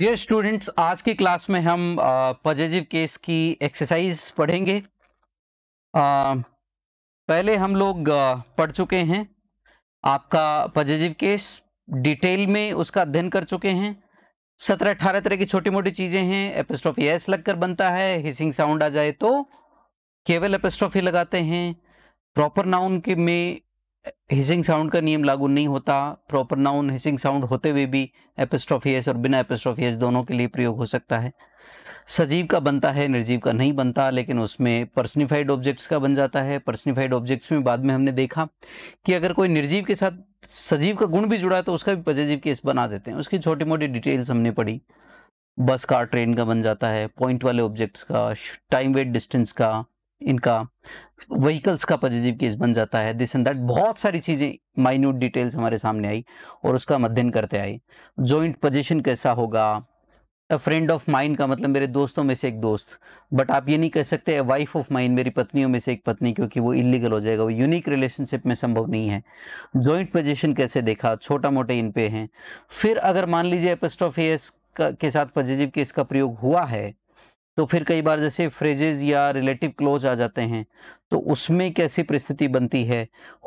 Dear students आज की class में हम पॉजिटिव केस की एक्सरसाइज पढ़ेंगे आ, पहले हम लोग पढ़ चुके हैं आपका पॉजिटिव केस डिटेल में उसका अध्ययन कर चुके हैं सत्रह अठारह तरह की छोटी मोटी चीज़ें हैं एपिस्ट्रॉफी एस लगकर बनता है हिसिंग साउंड आ जाए तो केवल एपिस्ट्रॉफी लगाते हैं प्रॉपर नाउन के में हिसिंग साउंड का नियम लागू नहीं होता प्रॉपर नाउन हिसिंग साउंड होते हुए भी एपिस्ट्रोफियस और बिना एपिस्ट्रोफियस दोनों के लिए प्रयोग हो सकता है सजीव का बनता है निर्जीव का नहीं बनता लेकिन उसमें पर्सनिफाइड ऑब्जेक्ट्स का बन जाता है पर्सनिफाइड ऑब्जेक्ट्स में बाद में हमने देखा कि अगर कोई निर्जीव के साथ सजीव का गुण भी जुड़ा है तो उसका भी पजेजीव केस बना देते हैं उसकी छोटी मोटी डिटेल्स हमने पढ़ी बस का ट्रेन का बन जाता है पॉइंट वाले ऑब्जेक्ट्स का टाइम वेट डिस्टेंस का इनका व्हीकल्स का पॉजिटिव केस बन जाता है दिस एंड दैट बहुत सारी चीज़ें माइन्यूट डिटेल्स हमारे सामने आई और उसका अध्ययन करते आए जॉइंट पोजिशन कैसा होगा अ फ्रेंड ऑफ माइंड का मतलब मेरे दोस्तों में से एक दोस्त बट आप ये नहीं कह सकते वाइफ ऑफ माइंड मेरी पत्नियों में से एक पत्नी क्योंकि वो इलीगल हो जाएगा वो यूनिक रिलेशनशिप में संभव नहीं है जॉइंट पोजिशन कैसे देखा छोटा मोटे इन पे हैं फिर अगर मान लीजिए एपेस्टोफेस के साथ पॉजिटिव केस का प्रयोग हुआ है तो फिर कई बार जैसे फ्रेजेज या रिलेटिव क्लोज आ जाते हैं तो उसमें कैसी परिस्थिति बनती है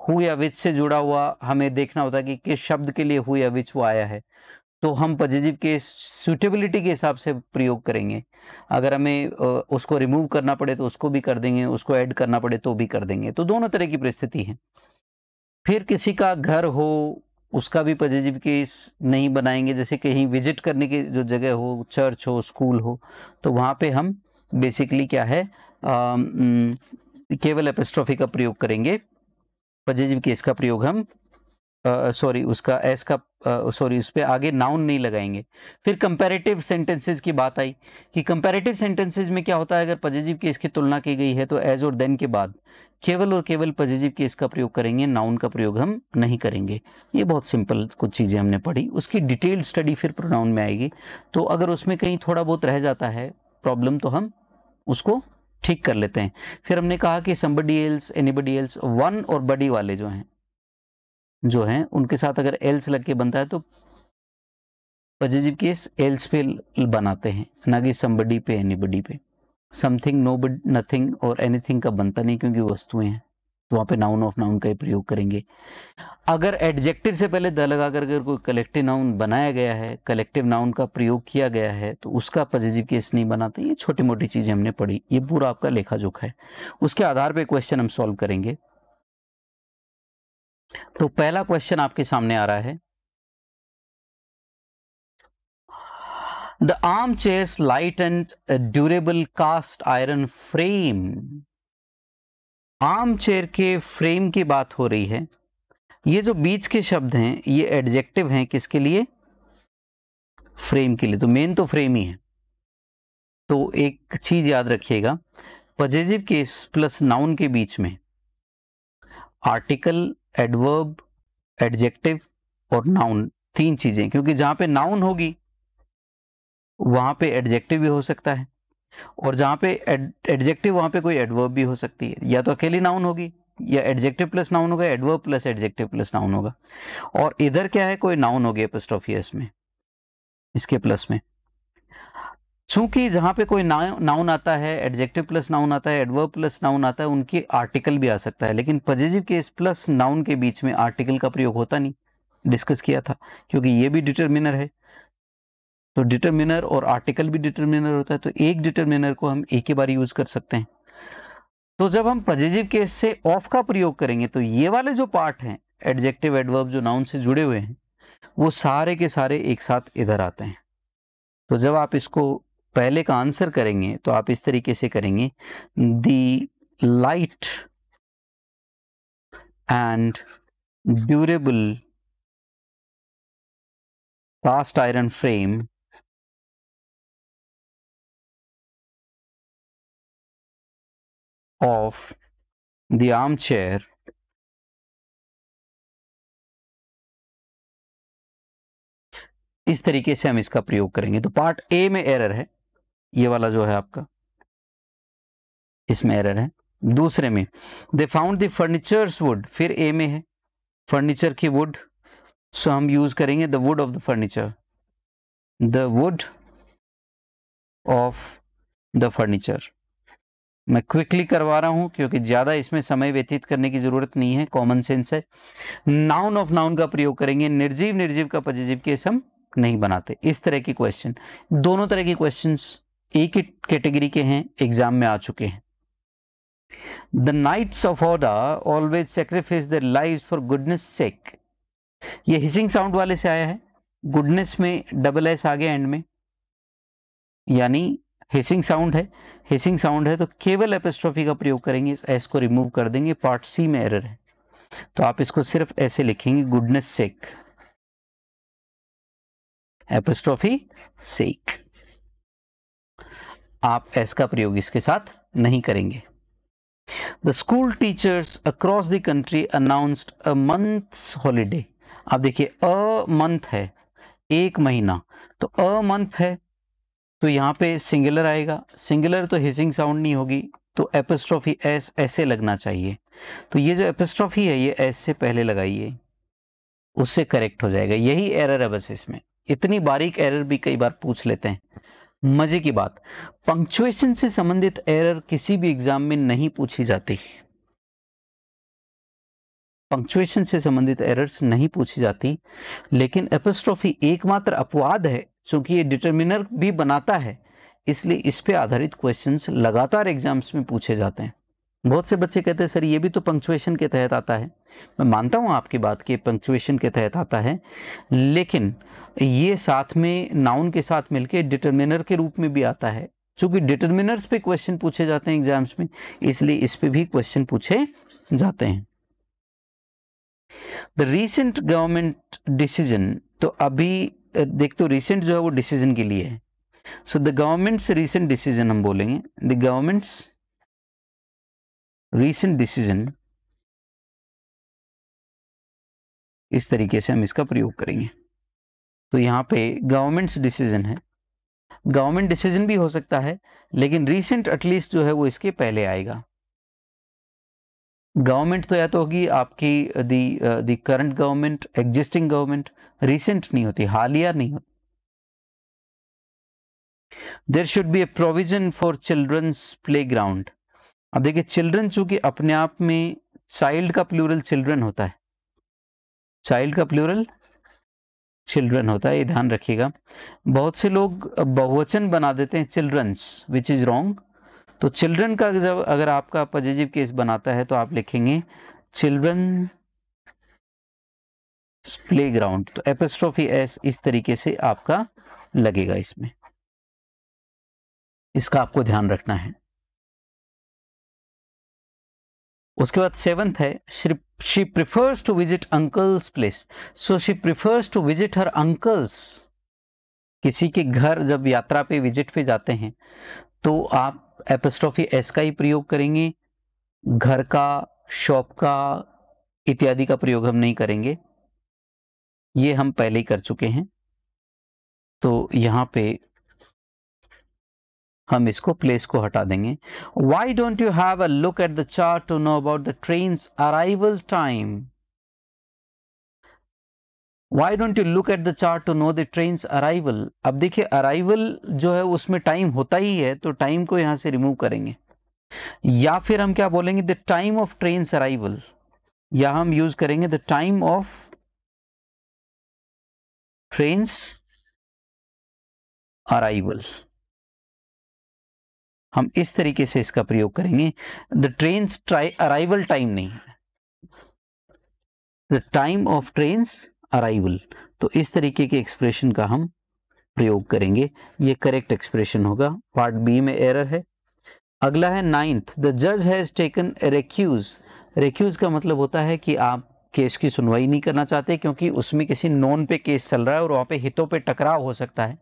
हु या विच से जुड़ा हुआ हमें देखना होता है कि किस शब्द के लिए हु या विच वो आया है तो हम पजेजिव के सूटेबिलिटी के हिसाब से प्रयोग करेंगे अगर हमें उसको रिमूव करना पड़े तो उसको भी कर देंगे उसको ऐड करना पड़े तो भी कर देंगे तो दोनों तरह की परिस्थिति है फिर किसी का घर हो उसका भी पॉजिटिव केस नहीं बनाएंगे जैसे कहीं विजिट करने की जो जगह हो चर्च हो स्कूल हो तो वहाँ पे हम बेसिकली क्या है आ, केवल एपेस्ट्रॉफी का प्रयोग करेंगे पॉजिटिव केस का प्रयोग हम सॉरी उसका एस का सॉरी उस पर आगे नाउन नहीं लगाएंगे फिर कंपेरेटिव सेंटेंसेज की बात आई कि कंपेरेटिव सेंटेंसेज में क्या होता है अगर पजेजिव केस की तुलना की गई है तो एज और देन के बाद केवल और केवल पजेजिव केस का प्रयोग करेंगे नाउन का प्रयोग हम नहीं करेंगे ये बहुत सिंपल कुछ चीज़ें हमने पढ़ी उसकी डिटेल्ड स्टडी फिर प्रोनाउन में आएगी तो अगर उसमें कहीं थोड़ा बहुत रह जाता है प्रॉब्लम तो हम उसको ठीक कर लेते हैं फिर हमने कहा कि somebody else anybody else one और बडी वाले जो हैं जो हैं उनके साथ अगर एल्स लग के बनता है तो पॉजिटिव केस एल्स पे बनाते हैं ना कि समबडी पे एनीबडी पे समथिंग नो बड नथिंग और एनीथिंग का बनता नहीं क्योंकि वस्तुएं हैं तो वहाँ पे नाउन ऑफ नाउन का ही प्रयोग करेंगे अगर एडजेक्टिव से पहले द लगा कर अगर कोई कलेक्टिव नाउन बनाया गया है कलेक्टिव नाउन का प्रयोग किया गया है तो उसका पॉजिटिव केस नहीं बनाते ये छोटी मोटी चीज़ें हमने पढ़ी ये पूरा आपका लेखा जोखा है उसके आधार पर क्वेश्चन हम सॉल्व करेंगे तो पहला क्वेश्चन आपके सामने आ रहा है chair light and durable cast iron frame arm chair के फ्रेम की बात हो रही है ये जो बीच के शब्द हैं ये एडजेक्टिव हैं किसके लिए फ्रेम के लिए तो मेन तो फ्रेम ही है तो एक चीज याद रखिएगा पजेजिव केस प्लस नाउन के बीच में आर्टिकल एडवर्ब एडजेक्टिव और नाउन तीन चीजें क्योंकि जहां पे नाउन होगी वहां पे एडजेक्टिव भी हो सकता है और जहां पे एडजेक्टिव वहां पे कोई एडवर्ब भी हो सकती है या तो अकेली नाउन होगी या एडजेक्टिव प्लस नाउन होगा adverb plus adjective plus noun होगा और इधर क्या है कोई नाउन होगी एपस्ट्रोफियस में इसके प्लस में चूंकि जहां पे कोई नाउन आता है एडजेक्टिव प्लस नाउन आता है एडवर्ब प्लस नाउन आता है उनके आर्टिकल भी आ सकता है लेकिन पजेजिव केस प्लस नाउन के बीच में आर्टिकल का प्रयोग होता नहीं डिस्कस किया था क्योंकि ये भी डिटरमिनर है तो डिटरमिनर और आर्टिकल भी डिटरमिनर होता है तो एक डिटरमिनर को हम एक ही बार यूज़ कर सकते हैं तो जब हम पजेजिव केस से ऑफ का प्रयोग करेंगे तो ये वाले जो पार्ट हैं एडजेक्टिव एडवर्ब जो नाउन से जुड़े हुए हैं वो सारे के सारे एक साथ इधर आते हैं तो जब आप इसको पहले का आंसर करेंगे तो आप इस तरीके से करेंगे the light and durable cast iron frame of the arm chair इस तरीके से हम इसका प्रयोग करेंगे तो पार्ट ए में एरर है ये वाला जो है आपका इसमें एरर है दूसरे में they found the furniture wood फिर ए में है फर्नीचर की वुड सो हम यूज करेंगे the wood of the furniture the wood of the furniture मैं क्विकली करवा रहा हूं क्योंकि ज्यादा इसमें समय व्यतीत करने की जरूरत नहीं है कॉमन सेंस है नाउन ऑफ नाउन का प्रयोग करेंगे निर्जीव निर्जीव का पजीजीव केस हम नहीं बनाते इस तरह की क्वेश्चन दोनों तरह की क्वेश्चंस एक ही कैटेगरी के हैं एग्जाम में आ चुके हैं the knights of order always sacrifice the live for goodness sake ये हिसिंग साउंड वाले से आया है गुडनेस में डबल एस आ गया एंड में यानी हिसिंग साउंड है हिसिंग साउंड है तो केवल एपेस्ट्रॉफी का प्रयोग करेंगे एस को रिमूव कर देंगे पार्ट सी में एरर है तो आप इसको सिर्फ ऐसे लिखेंगे गुडनेस सेक एपेस्ट्रॉफी सेक आप एस का प्रयोग इसके साथ नहीं करेंगे the school teachers across the country announced a month holiday आप देखिए अ मंथ है एक महीना तो अ मंथ है तो यहाँ पे सिंगुलर आएगा सिंगुलर तो हिसिंग साउंड नहीं होगी तो एपिस्ट्रॉफी एस ऐसे लगना चाहिए तो ये जो एपिस्ट्रॉफी है ये एस से पहले लगाइए उससे करेक्ट हो जाएगा यही एरर है बस इसमें इतनी बारीक एरर भी कई बार पूछ लेते हैं मजे की बात पंक्चुएशन से संबंधित एरर किसी भी एग्जाम में नहीं पूछी जाती पंक्चुएशन से संबंधित एरर्स नहीं पूछी जाती लेकिन एपोस्ट्रॉफी एकमात्र अपवाद है क्योंकि ये डिटर्मिनर भी बनाता है इसलिए इस पे आधारित क्वेश्चंस लगातार एग्जाम्स में पूछे जाते हैं बहुत से बच्चे कहते हैं सर ये भी तो पंक्चुएशन के तहत आता है मैं मानता हूँ आपकी बात कि पंक्चुएशन के तहत आता है लेकिन ये साथ में नाउन के साथ मिलके डिटरमिनर के रूप में भी आता है क्योंकि डिटरमिनर्स पे क्वेश्चन पूछे जाते हैं एग्जाम्स में इसलिए इस पर भी क्वेश्चन पूछे जाते हैं द रिसेंट गवर्नमेंट डिसीजन तो अभी देख तो रिसेंट जो है वो डिसीजन के लिए है so the governments recent decision हम बोलेंगे द गवर्नमेंट्स रिसेंट डिसीजन इस तरीके से हम इसका प्रयोग करेंगे तो यहां पे गवर्नमेंट्स डिसीजन है गवर्नमेंट डिसीजन भी हो सकता है लेकिन रीसेंट एटलीस्ट जो है वो इसके पहले आएगा गवर्नमेंट तो या तो होगी आपकी the the current government existing government recent नहीं होती हालिया नहीं होती there should be a provision for childrens play ground अब देखिए चिल्ड्रन चूंकि अपने आप में चाइल्ड का प्लूरल चिल्ड्रन होता है चाइल्ड का प्लूरल चिल्ड्रन होता है ये ध्यान रखिएगा बहुत से लोग बहुवचन बना देते हैं चिल्ड्रंस विच इज़ रॉन्ग तो चिल्ड्रन का जब अगर आपका पॉजिटिव केस बनाता है तो आप लिखेंगे चिल्ड्रन प्ले ग्राउंड तो एपेस्ट्रोफी एस इस तरीके से आपका लगेगा इसमें इसका आपको ध्यान रखना है उसके बाद सेवंथ है she prefers to visit uncle's place so she prefers to visit her uncle's किसी के घर जब यात्रा पे विजिट पे जाते हैं तो आप एपस्ट्रॉफी एस का ही प्रयोग करेंगे घर का शॉप का इत्यादि का प्रयोग हम नहीं करेंगे ये हम पहले ही कर चुके हैं तो यहाँ पे हम इसको प्लेस को हटा देंगे why don't you have a look at the chart to know about the train arrival time why don't you look at the chart to know the train arrival अब देखिए अराइवल जो है उसमें टाइम होता ही है तो टाइम को यहां से रिमूव करेंगे या फिर हम क्या बोलेंगे the time of train arrival या हम यूज करेंगे the time of trains arrival हम इस तरीके से इसका प्रयोग करेंगे द ट्रेन अराइवल टाइम नहीं the time of train arrival तो इस तरीके के एक्सप्रेशन का हम प्रयोग करेंगे ये करेक्ट एक्सप्रेशन होगा पार्ट बी में एरर है अगला है नाइन्थ द जज हैज टेकन रेक्यूज रेक्यूज का मतलब होता है कि आप केस की सुनवाई नहीं करना चाहते क्योंकि उसमें किसी नॉन पे केस चल रहा है और वहाँ पे हितों पे टकराव हो सकता है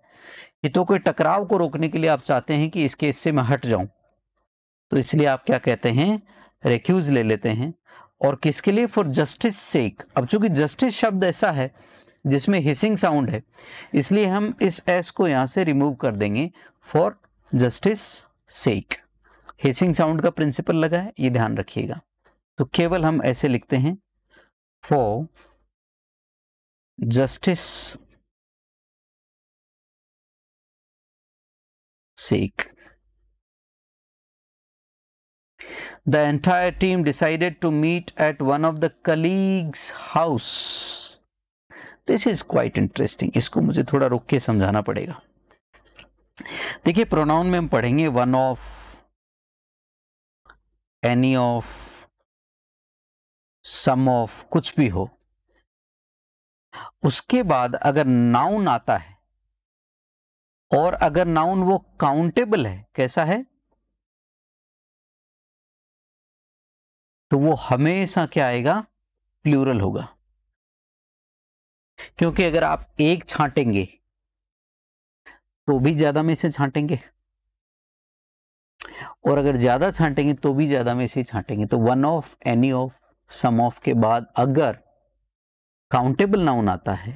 हितों के टकराव को रोकने के लिए आप चाहते हैं कि इसके से मैं हट जाऊं तो इसलिए आप क्या कहते हैं रेक्यूज ले लेते हैं और किसके लिए फॉर जस्टिस सेक अब चूंकि जस्टिस शब्द ऐसा है जिसमें हिसिंग साउंड है इसलिए हम इस एस को यहां से रिमूव कर देंगे for justice sake hissing sound का प्रिंसिपल लगा है ये ध्यान रखिएगा तो केवल हम ऐसे लिखते हैं for justice sake. The entire team decided to meet at one of the colleague's house. This is quite interesting. इसको मुझे थोड़ा रुक के समझाना पड़ेगा देखिए प्रोनाउन में हम पढ़ेंगे one of any of some of कुछ भी हो उसके बाद अगर नाउन आता है और अगर नाउन वो काउंटेबल है कैसा है तो वो हमेशा क्या आएगा प्लूरल होगा क्योंकि अगर आप एक छांटेंगे तो भी ज्यादा में से छांटेंगे और अगर ज्यादा छांटेंगे तो भी ज्यादा में से छांटेंगे तो one of any of some of के बाद अगर काउंटेबल नाउन आता है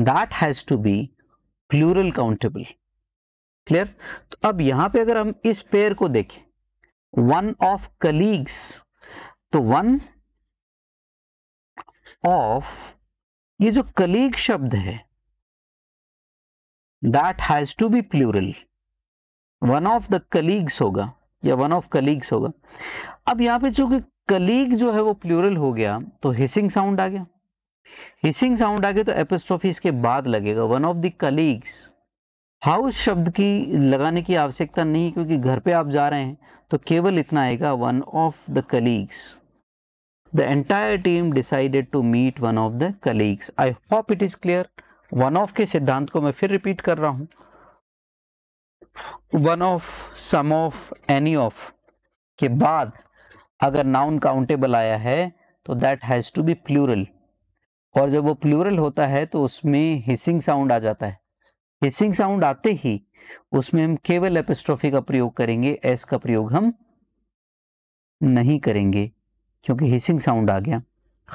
that has to be plural countable clear तो अब यहां पे अगर हम इस पेयर को देखें वन ऑफ कलीग्स तो वन ऑफ ये जो कलीग शब्द है that has to be plural one of the colleagues होगा या वन ऑफ कलीग्स होगा अब यहां पे चूंकि कलीग जो है वो प्लूरल हो गया तो हिसिंग साउंड आ गया हिसिंग साउंड आगे तो एपोस्ट्रॉफी इसके बाद लगेगा one of the colleagues house शब्द की लगाने की आवश्यकता नहीं क्योंकि घर पे आप जा रहे हैं तो केवल इतना आएगा one of the colleagues the entire team decided to meet one of the colleagues I hope it is clear one of के सिद्धांत को मैं फिर रिपीट कर रहा हूं one of some of any of के बाद अगर नाउन काउंटेबल आया है तो that has to be plural और जब वो प्लूरल होता है तो उसमें हिसिंग साउंड आ जाता है हिसिंग साउंड आते ही उसमें हम केवल एपिस्ट्रॉफी का प्रयोग करेंगे एस का प्रयोग हम नहीं करेंगे क्योंकि हिसिंग साउंड आ गया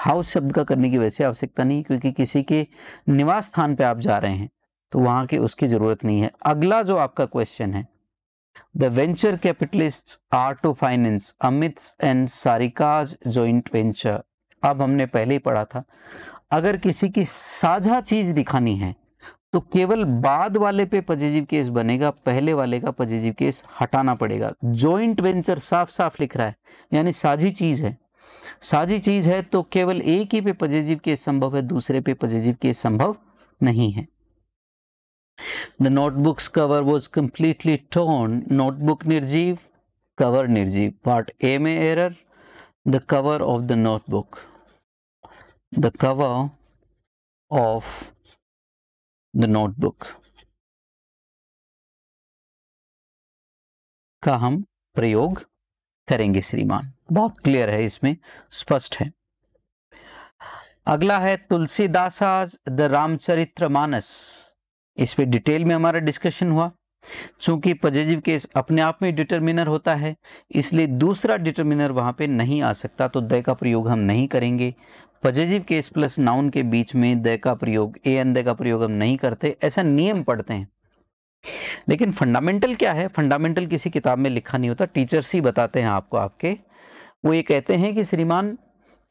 हाउस शब्द का करने की वैसे आवश्यकता नहीं क्योंकि किसी के निवास स्थान पर आप जा रहे हैं तो वहां के उसकी ज़रूरत नहीं है अगला जो आपका क्वेश्चन है the venture capitalist are to finance Amit and Sarika's joint venture अब हमने पहले ही पढ़ा था अगर किसी की साझा चीज दिखानी है तो केवल बाद वाले पे पजेजिव केस बनेगा पहले वाले का पजेजिव केस हटाना पड़ेगा जॉइंट वेंचर साफ साफ लिख रहा है यानी साझी चीज है साझी चीज है तो केवल एक ही पे पजेजिव केस संभव है दूसरे पे पजेजिव केस संभव नहीं है the notebooks cover was completely torn notebook निर्जीव कवर निर्जीव पार्ट ए में error the cover of the notebook the cover of the notebook का हम प्रयोग करेंगे श्रीमान बहुत क्लियर है इसमें स्पष्ट है अगला है तुलसीदास द रामचरित्र मानस इस पर डिटेल में हमारा डिस्कशन हुआ चूंकि पजेजिव केस अपने आप में डिटर्मिनर होता है इसलिए दूसरा डिटर्मिनर वहां पे नहीं आ सकता तो दय का प्रयोग हम नहीं करेंगे पजेजिव केस प्लस नाउन के बीच में द का प्रयोग ए एन द का प्रयोग हम नहीं करते ऐसा नियम पढ़ते हैं लेकिन फंडामेंटल क्या है फंडामेंटल किसी किताब में लिखा नहीं होता टीचर्स ही बताते हैं आपको आपके वो ये कहते हैं कि श्रीमान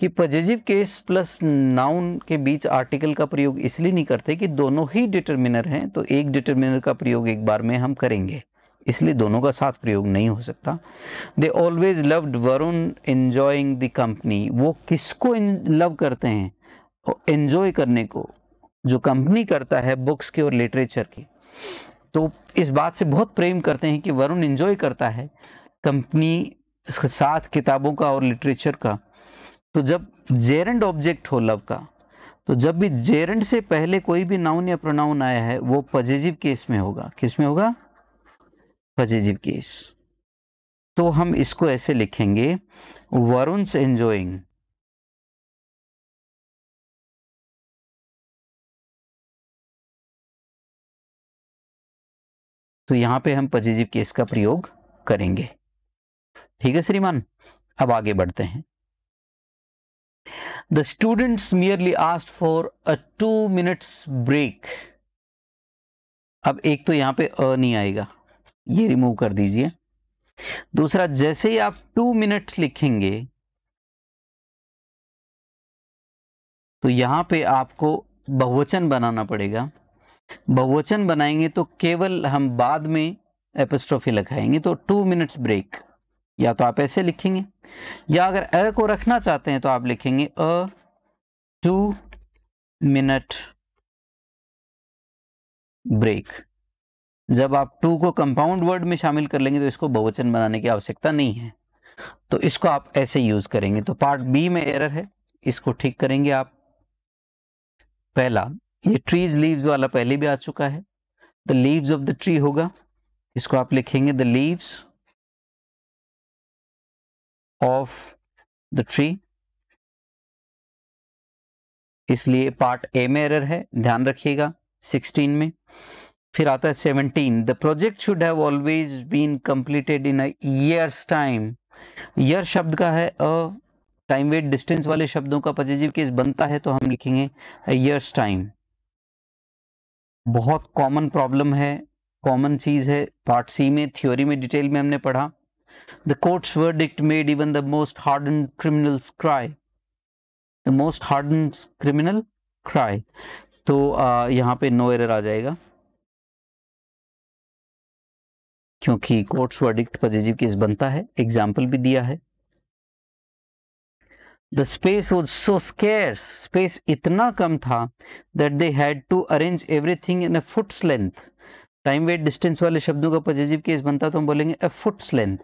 कि पजेजिव केस प्लस नाउन के बीच आर्टिकल का प्रयोग इसलिए नहीं करते कि दोनों ही डिटर्मिनर हैं तो एक डिटर्मिनर का प्रयोग एक बार में हम करेंगे इसलिए दोनों का साथ प्रयोग नहीं हो सकता they always loved Varun enjoying the company वो किसको लव करते हैं इन्जॉय करने को जो कंपनी करता है बुक्स की और लिटरेचर की तो इस बात से बहुत प्रेम करते हैं कि वरुण इन्जॉय करता है कंपनी साथ किताबों का और लिटरेचर का तो जब जेरेंड ऑब्जेक्ट हो लव का तो जब भी जेरेंड से पहले कोई भी नाउन या प्रोनाउन आया है वो पॉजिटिव केस में होगा किस में होगा पॉजिटिव केस तो हम इसको ऐसे लिखेंगे वरुण एंजॉइंग तो यहां पे हम पॉजिटिव केस का प्रयोग करेंगे ठीक है श्रीमान अब आगे बढ़ते हैं the students merely asked for a two minutes break अब एक तो यहां पे अ नहीं आएगा ये रिमूव कर दीजिए दूसरा जैसे ही आप टू मिनट लिखेंगे तो यहां पे आपको बहुवचन बनाना पड़ेगा बहुवचन बनाएंगे तो केवल हम बाद में एपोस्ट्रोफी लगाएंगे तो टू मिनट्स ब्रेक या तो आप ऐसे लिखेंगे या अगर अ को रखना चाहते हैं तो आप लिखेंगे अ टू मिनट ब्रेक जब आप टू को कंपाउंड वर्ड में शामिल कर लेंगे तो इसको बहुवचन बनाने की आवश्यकता नहीं है तो इसको आप ऐसे यूज करेंगे तो पार्ट बी में एरर है इसको ठीक करेंगे आप पहला ये ट्रीज लीव्स वाला पहले भी आ चुका है the leaves of the tree होगा इसको आप लिखेंगे the leaves of the tree इसलिए पार्ट ए में एरर है ध्यान रखिएगा 16 में फिर आता है seventeen the project should have always been completed in hour's time hour शब्द का है अ टाइम वेट डिस्टेंस वाले शब्दों का पजेजिव केस बनता है तो हम लिखेंगे अयर्स टाइम बहुत कॉमन प्रॉब्लम है कॉमन चीज है पार्ट सी में थ्योरी में डिटेल में हमने पढ़ा the court's verdict made even the most hardened criminals cry the most hardened criminal cry तो आ, यहाँ पे नो एरर आ जाएगा क्योंकि कोर्ट्स वर्डिक्ट पॉजिटिव केस बनता है एग्जाम्पल भी दिया है the space was so scarce space इतना कम था that they had to arrange everything in a foot's length time weight distance वाले शब्दों का पॉजिटिव केस बनता तो हम बोलेंगे अ फुट्स लेंथ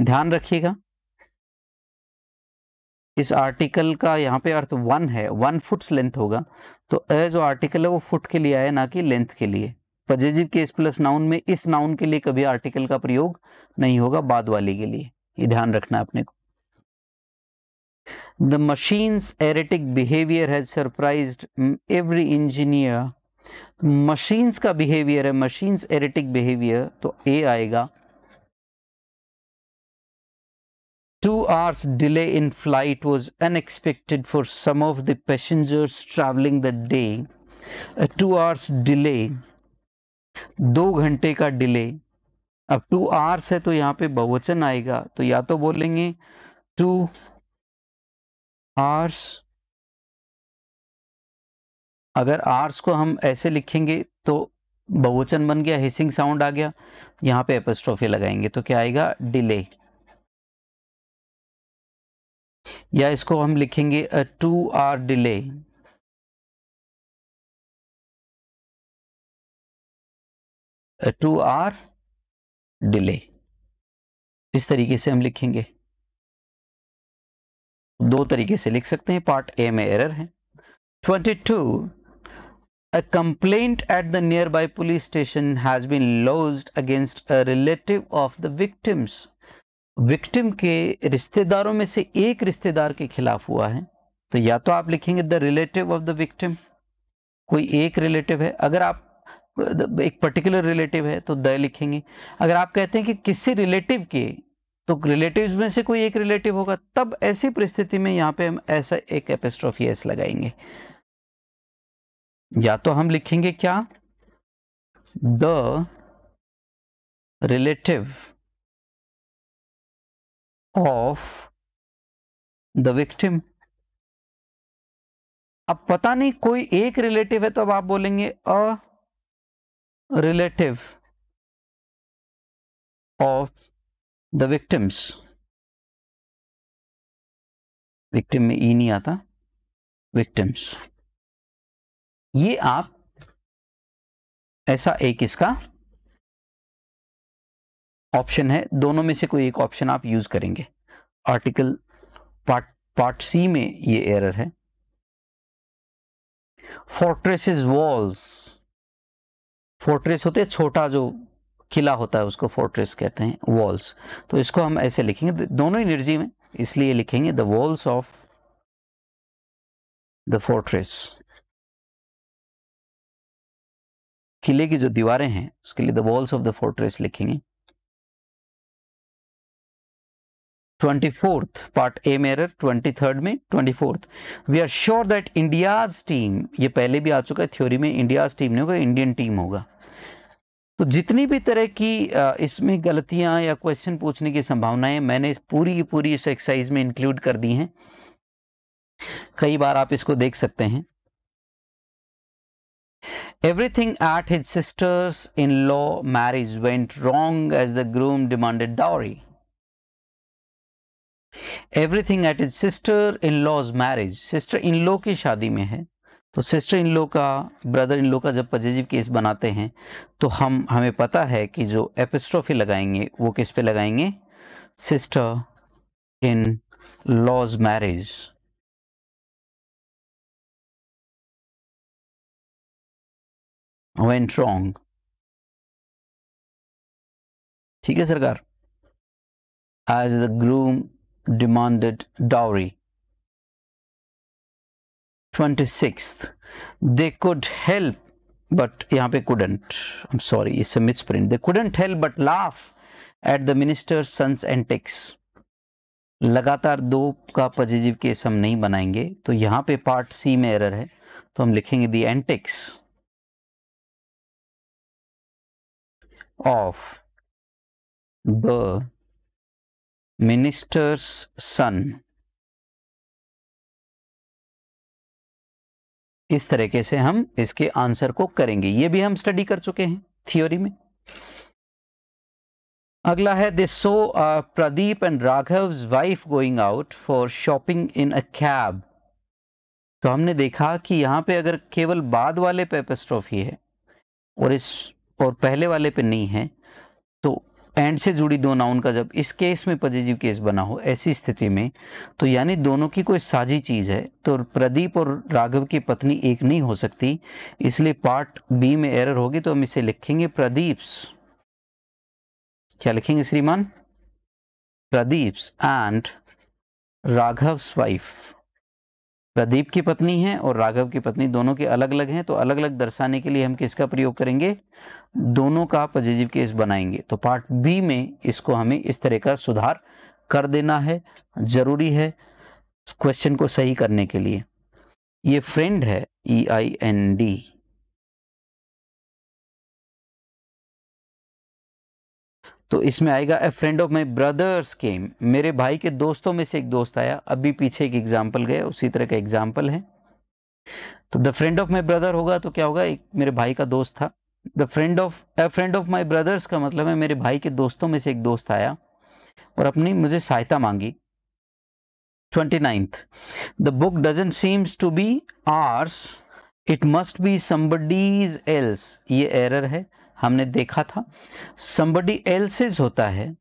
ध्यान रखिएगा इस आर्टिकल का यहां पे अर्थ वन है वन फुट्स लेंथ होगा तो ए जो आर्टिकल है वो फुट के लिए आया ना कि लेंथ के लिए पजेजिव केस प्लस नाउन में इस नाउन के लिए कभी आर्टिकल का प्रयोग नहीं होगा बाद वाली के लिए ये ध्यान रखना है अपने को the machine erratic behaviour has surprise every engineer machines का बिहेवियर है मशीन्स एरेटिक बिहेवियर तो ए आएगा Two hours delay in flight was unexpected for some of the passengers traveling that day. A two hours delay, दो घंटे का delay अब two hours है तो यहाँ पे बहुवचन आएगा तो या तो बोलेंगे टू आवर्स अगर आर्स को हम ऐसे लिखेंगे तो बहुवचन बन गया हिसिंग साउंड आ गया यहाँ पे एपस्ट्रोफी लगाएंगे तो क्या आएगा डिले या इसको हम लिखेंगे a two hour delay two hour delay इस तरीके से हम लिखेंगे दो तरीके से लिख सकते हैं पार्ट ए में एरर है twenty two a complaint at the nearby police station has been lodged against a relative of the victims victim के रिश्तेदारों में से एक रिश्तेदार के खिलाफ हुआ है तो या तो आप लिखेंगे the relative of the victim कोई एक रिलेटिव है अगर आप एक पर्टिकुलर रिलेटिव है तो द लिखेंगे अगर आप कहते हैं कि किसी रिलेटिव के तो रिलेटिव्स में से कोई एक रिलेटिव होगा तब ऐसी परिस्थिति में यहाँ पे हम ऐसा एक एपेस्ट्रोफी एस लगाएंगे या तो हम लिखेंगे क्या the relative of the victim अब पता नहीं कोई एक रिलेटिव है तो अब आप बोलेंगे a relative of the victims victim में ई e नहीं आता विक्टिम्स ये आप ऐसा एक इसका ऑप्शन है दोनों में से कोई एक ऑप्शन आप यूज करेंगे आर्टिकल पार्ट पार्ट सी में ये एरर है फोर्ट्रेसेस वॉल्स फोर्ट्रेस होते हैं छोटा जो किला होता है उसको फोर्ट्रेस कहते हैं वॉल्स तो इसको हम ऐसे लिखेंगे दोनों ही निर्जी में इसलिए लिखेंगे the walls of the fortress किले की जो दीवारें हैं उसके लिए the walls of the fortress लिखेंगे ट्वेंटी फोर्थ पार्ट ए में एरर ट्वेंटी थर्ड में twenty fourth we are sure that India's team ये पहले भी आ चुका है थ्योरी में इंडियाज टीम नहीं होगा इंडियन टीम होगा तो जितनी भी तरह की इसमें गलतियां या क्वेश्चन पूछने की संभावनाएं मैंने पूरी की पूरी इस एक्सरसाइज में इंक्लूड कर दी हैं कई बार आप इसको देख सकते हैं everything at his sister's in law marriage went wrong as the groom demanded dowry everything at his sister in law's marriage sister in law की शादी में है तो सिस्टर इन लॉ का ब्रदर इन लॉ का जब पजेजिव केस बनाते हैं तो हम हमें पता है कि जो एपिस्ट्रॉफी लगाएंगे वो किस पे लगाएंगे sister in law's marriage went wrong ठीक है सरकार as the groom demanded dowry. 26th, they could help but यहाँ पे couldn't. I'm sorry, it's a misprint. They couldn't help but laugh at the minister's son's antics. लगातार दो का positive case हम नहीं बनाएंगे तो यहाँ पे पार्ट सी में एरर है तो हम लिखेंगे the antics of the minister's son इस तरीके से हम इसके आंसर को करेंगे ये भी हम स्टडी कर चुके हैं थियोरी में अगला है this so Pradeep and Raghav wife going out for shopping in a cab तो हमने देखा कि यहां पे अगर केवल बाद वाले पे एपेस्ट्रॉफी है और इस और पहले वाले पे नहीं है एंड से जुड़ी दो नाउन का जब इस केस में पॉजिटिव केस बना हो ऐसी स्थिति में तो यानी दोनों की कोई साझी चीज़ है तो प्रदीप और राघव की पत्नी एक नहीं हो सकती इसलिए पार्ट बी में एरर होगी तो हम इसे लिखेंगे प्रदीप्स क्या लिखेंगे श्रीमान प्रदीप्स एंड राघव्स वाइफ प्रदीप की पत्नी है और राघव की पत्नी दोनों के अलग अलग हैं तो अलग अलग दर्शाने के लिए हम किसका प्रयोग करेंगे दोनों का पॉजिटिव केस बनाएंगे तो पार्ट बी में इसको हमें इस तरह का सुधार कर देना है जरूरी है क्वेश्चन को सही करने के लिए ये फ्रेंड है ई आई एन डी तो इसमें आएगा a friend of my brother's came मेरे भाई के दोस्तों में से एक दोस्त आया अभी पीछे एक एग्जाम्पल गया उसी तरह का एग्जाम्पल है तो the friend of my brother होगा तो क्या होगा एक मेरे भाई का दोस्त था the friend of a friend of my brother's का मतलब है मेरे भाई के दोस्तों में से एक दोस्त आया और अपनी मुझे सहायता मांगी twenty ninth the book doesn't seems to be ours it must be somebody's else ये एरर है हमने देखा था संबडी एल्सेज होता है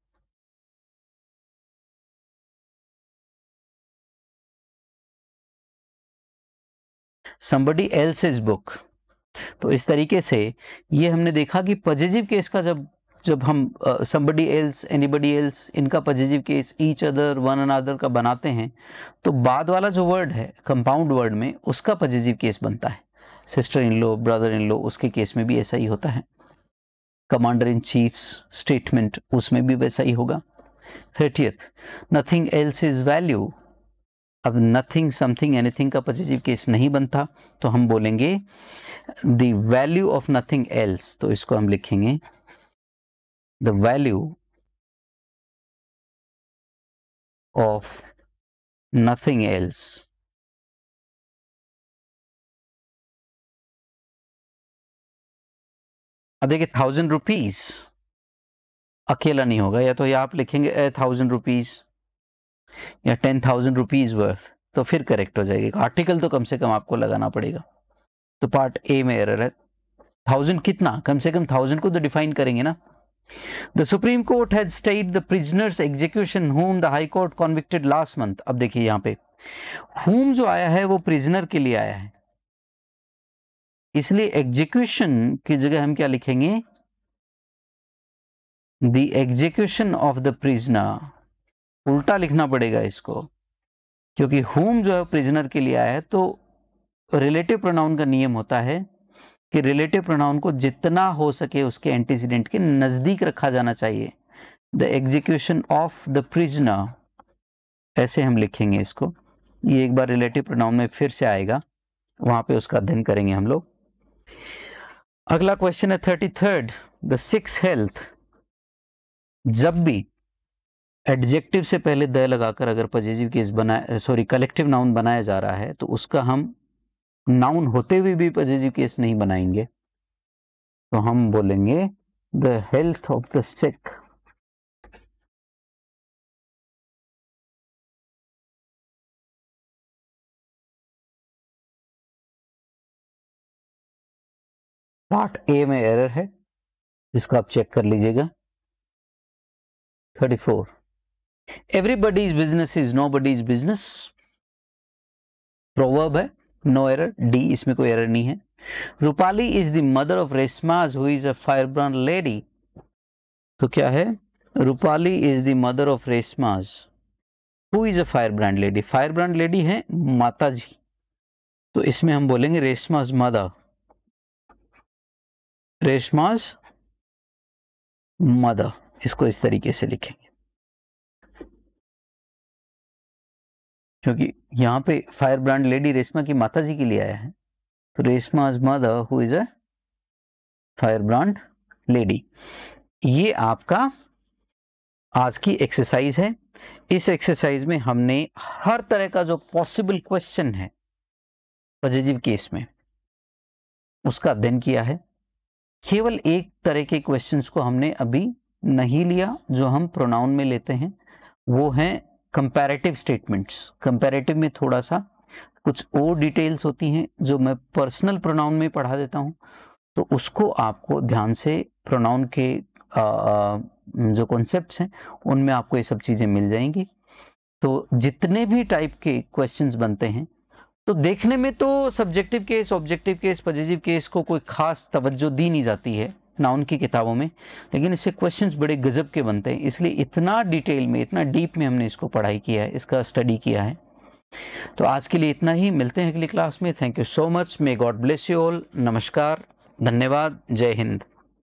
somebody एल्सेज बुक तो इस तरीके से ये हमने देखा कि पॉजिटिव केस का जब जब हम समबडी एल्स एनीबडी एल्स इनका positive case each other one other का बनाते हैं तो बाद वाला जो वर्ड है कंपाउंड वर्ड में उसका पॉजिटिव केस बनता है sister in low brother in लो उसके केस में भी ऐसा ही होता है कमांडर इन चीफ स्टेटमेंट उसमें भी वैसा ही होगा thirty nothing else is value अब नथिंग समथिंग एनीथिंग का पॉजिटिव केस नहीं बनता तो हम बोलेंगे the value of nothing else तो इसको हम लिखेंगे the value of nothing else अब देखिए थाउजेंड रुपीज़ अकेला नहीं होगा या तो ये आप लिखेंगे ए थाउजेंड रुपीज़ या टेन थाउजेंड रुपीज़ वर्थ तो फिर करेक्ट हो जाएगी आर्टिकल तो कम से कम आपको लगाना पड़ेगा तो पार्ट ए में एरर है थाउजेंड कितना कम से कम थाउजेंड को तो डिफाइन करेंगे ना the supreme court has stayed the prisoner's execution whom the high court convicted last month अब देखिए यहाँ पे होम जो आया है वो प्रिजनर के लिए आया है इसलिए एग्जीक्यूशन की जगह हम क्या लिखेंगे the execution of the prisoner उल्टा लिखना पड़ेगा इसको क्योंकि होम जो है प्रिजनर के लिए आया है तो रिलेटिव प्रोनाउन का नियम होता है कि रिलेटिव प्रोनाउन को जितना हो सके उसके एंटीसीडेंट के नज़दीक रखा जाना चाहिए the execution of the prisoner ऐसे हम लिखेंगे इसको ये एक बार रिलेटिव प्रोनाउन में फिर से आएगा वहां पे उसका अध्ययन करेंगे हम लोग अगला क्वेश्चन है thirty third the Sikhs health जब भी एडजेक्टिव से पहले द लगाकर अगर पजेजिव केस बनाया सॉरी कलेक्टिव नाउन बनाया जा रहा है तो उसका हम नाउन होते हुए भी पजेजिव केस नहीं बनाएंगे तो हम बोलेंगे the health of the Sikh part A में एरर है जिसको आप चेक कर लीजिएगा 34 everybody's business is nobody's business proverb है नो एरर डी इसमें कोई एरर नहीं है Rupali is the mother of Reshma's who is a fire brand lady तो क्या है Rupali is the mother of Reshma's who is a fire brand lady fire brand lady है माता जी तो इसमें हम बोलेंगे रेशमाज मदर रेशमाज मदर इसको इस तरीके से लिखेंगे क्योंकि यहां पे फायर ब्रांड लेडी रेशमा की माता जी के लिए आया है तो Reshma's mother who is a fire brand lady ये आपका आज की एक्सरसाइज है इस एक्सरसाइज में हमने हर तरह का जो पॉसिबल क्वेश्चन है पॉजिटिव केस में उसका अध्ययन किया है केवल एक तरह के क्वेश्चंस को हमने अभी नहीं लिया जो हम प्रोनाउन में लेते हैं वो है कंपैरेटिव स्टेटमेंट्स कंपैरेटिव में थोड़ा सा कुछ और डिटेल्स होती हैं जो मैं पर्सनल प्रोनाउन में पढ़ा देता हूँ तो उसको आपको ध्यान से प्रोनाउन के आ, जो कॉन्सेप्ट्स हैं उनमें आपको ये सब चीज़ें मिल जाएंगी तो जितने भी टाइप के क्वेश्चंस बनते हैं तो देखने में तो subjective case objective case positive case को कोई खास तवज्जो दी नहीं जाती है ना उनकी किताबों में लेकिन इससे क्वेश्चंस बड़े गजब के बनते हैं इसलिए इतना डिटेल में इतना डीप में हमने इसको पढ़ाई किया है इसका स्टडी किया है तो आज के लिए इतना ही मिलते हैं अगली क्लास में thank you so much may God bless you all नमस्कार धन्यवाद जय हिंद